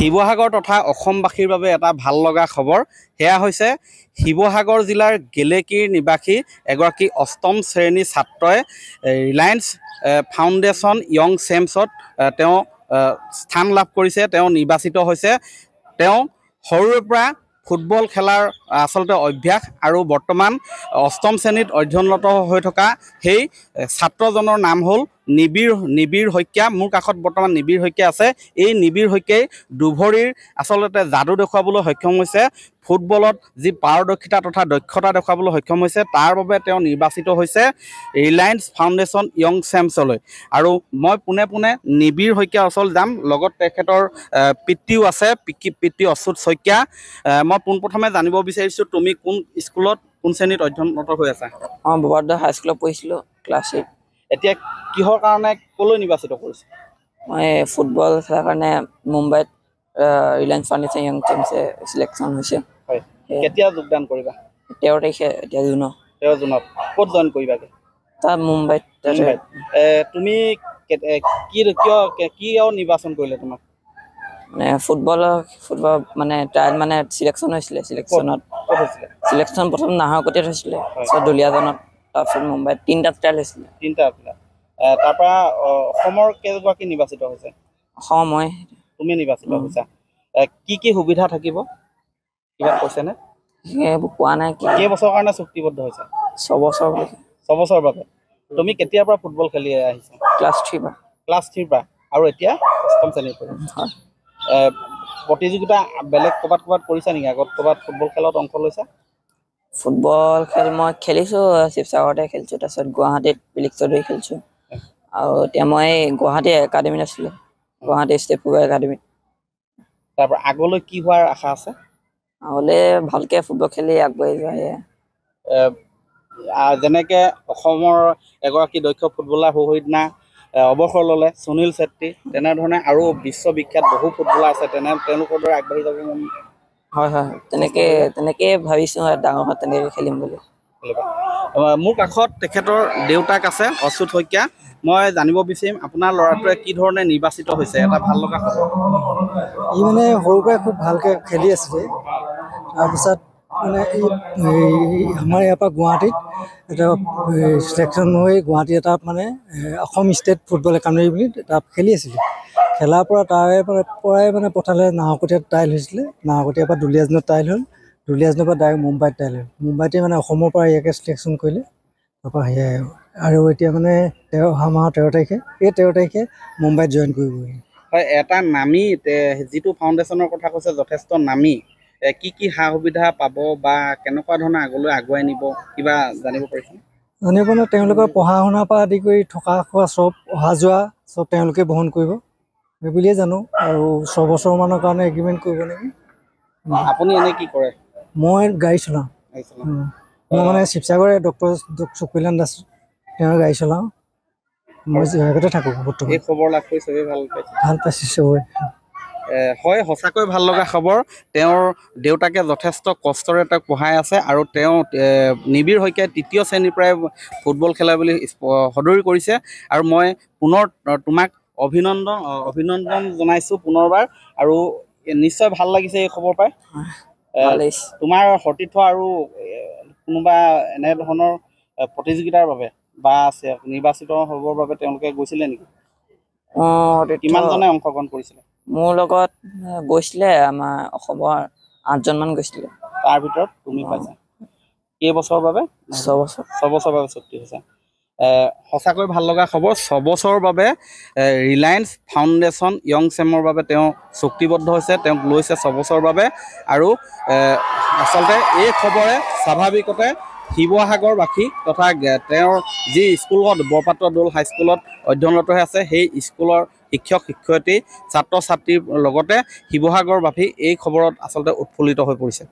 শিৱসাগৰ তথা অসমবাসীৰ বাবে এটা ভাল লগা খবৰ সেয়া হৈছে শিৱসাগৰ জিলাৰ গেলেকীৰ নিবাসী এগৰাকী অষ্টম শ্ৰেণীৰ ছাত্ৰই ৰিলায়েন্স ফাউণ্ডেশ্যন য়ং চেমছত তেওঁ স্থান লাভ কৰিছে তেওঁ নিৰ্বাচিত হৈছে তেওঁ সৰুৰে পৰা ফুটবল খেলাৰ আচলতে অভ্যাস আৰু বৰ্তমান অষ্টম শ্ৰেণীত অধ্যয়নৰত হৈ থকা সেই ছাত্ৰজনৰ নাম হ'ল নিবিড় নিবিড় শইকীয়া মোৰ কাষত বৰ্তমান নিবিড় শইকীয়া আছে এই নিবিড় শইকীয়াই দুভৰিৰ আচলতে যাদু দেখুৱাবলৈ সক্ষম হৈছে ফুটবলত যি পাৰদৰ্শিতা তথা দক্ষতা দেখুৱাবলৈ সক্ষম হৈছে তাৰ বাবে তেওঁ নিৰ্বাচিত হৈছে ৰিলায়েন্স ফাউণ্ডেশ্যন য়ং চেম্পছলৈ আৰু মই পোনে পোনে নিবিড় শইকীয়া অচল যাম লগত তেখেতৰ পিতৃও আছে পিতৃ অচ্যুত শইকীয়া মই পোনপ্ৰথমে জানিব বিচাৰিছোঁ বিচাৰিছোঁ তুমি কোন স্কুলত কোন শ্ৰেণীত অধ্যয়নৰত হৈ আছা অঁ বৰদ হাইস্কুলত পঢ়িছিলোঁ ক্লাছ এইট এতিয়া কিহৰ কাৰণে ক'লৈ নিৰ্বাচিত কৰিছো মই ফুটবল খেলাৰ কাৰণে মুম্বাইত ৰিলায়েন্স ফাৰ্নিচাৰ ইয়ং টিমছে চিলেকশ্যন হৈছে হয় কেতিয়া যোগদান কৰিবা তেৰ তাৰিখে এতিয়া জুনত তেৰ জুনত ক'ত জইন কৰিবাগে তাত মুম্বাইত তুমি কি কিয় কিয় নিৰ্বাচন কৰিলে তোমাক মানে ফুটবলৰ ফুটবল মানে ট্ৰায়েল মানে চিলেকশ্যন হৈছিলে চিলেকশ্যনত ছিলেকশ্যন প্ৰথম নাহৰকটীয়াত হৈছিলে দুলীয়াজনত তাৰপিছত মুম্বাইত তিনিটা ষ্টাইল হৈছিলে তিনিটা আপোনাৰ তাৰপৰা অসমৰ কেইগৰাকী নিৰ্বাচিত হৈছে অসম তুমি নিৰ্বাচিত হৈছা কি কি সুবিধা থাকিব কিবা কৈছেনে সেইবোৰ কোৱা নাই কেইবছৰৰ কাৰণে চুক্তিবদ্ধ হৈছে ছবছৰ ছবছৰৰ বাবে তুমি কেতিয়াৰ পৰা ফুটবল খেলি আহিছা ক্লাছ থ্ৰীৰ পৰা ক্লাছ থ্ৰীৰ পৰা আৰু এতিয়া অষ্টম শ্ৰেণীৰ পৰা প্ৰতিযোগিতা বেলেগ ক'ৰবাত ক'ৰবাত কৰিছা নেকি আগত ক'ৰবাত ফুটবল খেলত অংশ লৈছা ফুটবল খেল মই খেলিছোঁ শিৱসাগৰতে খেলিছোঁ তাৰপিছত গুৱাহাটীত বিলিক চৌধুৰী খেলিছোঁ আৰু এতিয়া মই গুৱাহাটী একাডেমীত আছিলোঁ গুৱাহাটী ষ্টেট একাডেমীত তাৰপৰা আগলৈ কি হোৱাৰ আশা আছে আগলৈ ভালকৈ ফুটবল খেলি আগবাঢ়ি যোৱা যেনেকৈ অসমৰ এগৰাকী দক্ষ ফুটবলাৰ সুহৰিদিনা অৱসৰ ল'লে সুনীল ছেত্ৰী তেনেধৰণে আৰু বিশ্ববিখ্যাত বহু ফুটবলাৰ আছে তেনে তেওঁলোকৰ দৰে আগবাঢ়ি যাব হয় হয় তেনেকৈ তেনেকৈয়ে ভাবিছোঁ ডাঙৰ হয় তেনেকৈ খেলিম বুলি মোৰ কাষত তেখেতৰ দেউতাক আছে অচ্যুত শইকীয়া মই জানিব বিচাৰিম আপোনাৰ ল'ৰাটোৱে কি ধৰণে নিৰ্বাচিত হৈছে এটা ভাল লগা ই মানে সৰুৰ পৰাই খুব ভালকৈ খেলি আছিলে তাৰপিছত মানে এই আমাৰ ইয়াৰ পৰা গুৱাহাটীত এটা ছিলেকশ্যন হৈ গুৱাহাটী এটা মানে অসম ষ্টেট ফুটবল একাডেমী বুলি তাত খেলি আছিলে খেলাৰ পৰা তাৰে মানে পৰাই মানে পঠালে নাহকটীয়াত ট্ৰাইল হৈছিলে নাহকটীয়াৰ পৰা দুলীয়াজনত ট্ৰাইল হ'ল দুলীয়াজনৰ পৰা ডাইৰেক্ট মুম্বাইত ট্ৰাইল হ'ল মুম্বাইতে মানে অসমৰ পৰা ইয়াকে ছিলেকশ্যন কৰিলে তাৰপৰা সেয়াই আৰু এতিয়া মানে তেৰ অহা মাহৰ তেৰ তাৰিখে এই তেৰ তাৰিখে মুম্বাইত জইন কৰিবহি হয় এটা নামী যিটো ফাউণ্ডেশ্যনৰ কথা কৈছে যথেষ্ট নামি কি কি সা সুবিধা পাব বা কেনেকুৱা ধৰণে আগলৈ আগুৱাই নিব কিবা জানিব পাৰিছে জানিব মানে তেওঁলোকৰ পঢ়া শুনাৰ পৰা আদি কৰি থকা খোৱা চব অহা যোৱা চব তেওঁলোকে বহন কৰিব সেইবুলিয়ে জানো আৰু ছবছৰমানৰ কাৰণে এগ্ৰিমেণ্ট কৰিব লাগিব আপুনি এনে কি কৰে মই গাড়ী চলাওঁ মই মানে শিৱসাগৰে ডক্টৰ চকুলান দাস তেওঁ গাড়ী চলাওঁ মই জয়াগতে থাকোঁ বৰ্তমান খবৰ লাভ কৰি চবেই ভাল পাইছে ভাল পাইছে চবেই হয় সঁচাকৈ ভাল লগা খবৰ তেওঁৰ দেউতাকে যথেষ্ট কষ্টৰে তেওঁক পঢ়াই আছে আৰু তেওঁ নিবিড় শইকীয়াই তৃতীয় শ্ৰেণীৰ পৰাই ফুটবল খেলে বুলি সদৰি কৰিছে আৰু মই পুনৰ তোমাক অভিনন্দন অভিনন্দন জনাইছোঁ পুনৰবাৰ আৰু নিশ্চয় ভাল লাগিছে এই খবৰ পাই তোমাৰ সতীৰ্থ আৰু কোনোবা এনেধৰণৰ প্ৰতিযোগিতাৰ বাবে বা নিৰ্বাচিত হ'বৰ বাবে তেওঁলোকে গৈছিলে নেকি কিমানজনে অংশগ্ৰহণ কৰিছিলে মোৰ লগত গৈছিলে আমাৰ অসমৰ আঠজনমান গৈছিলে তাৰ ভিতৰত তুমি পাইছা কেইবছৰৰ বাবে ছবছৰ ছবছৰৰ বাবে চুক্তি হৈছে সঁচাকৈ ভাল লগা খবৰ ছবছৰৰ বাবে ৰিলায়েন্স ফাউণ্ডেশ্যন য়ং চেমৰ বাবে তেওঁ চুক্তিবদ্ধ হৈছে তেওঁক লৈছে ছবছৰৰ বাবে আৰু আচলতে এই খবৰে স্বাভাৱিকতে শিৱসাগৰবাসী তথা তেওঁৰ যি স্কুলত বৰপাত্ৰ দৌল হাইস্কুলত অধ্যয়নৰত হৈ আছে সেই স্কুলৰ শিক্ষক শিক্ষয়িত্ৰী ছাত্ৰ ছাত্ৰীৰ লগতে শিৱসাগৰবাসী এই খবৰত আচলতে উৎফুল্লিত হৈ পৰিছে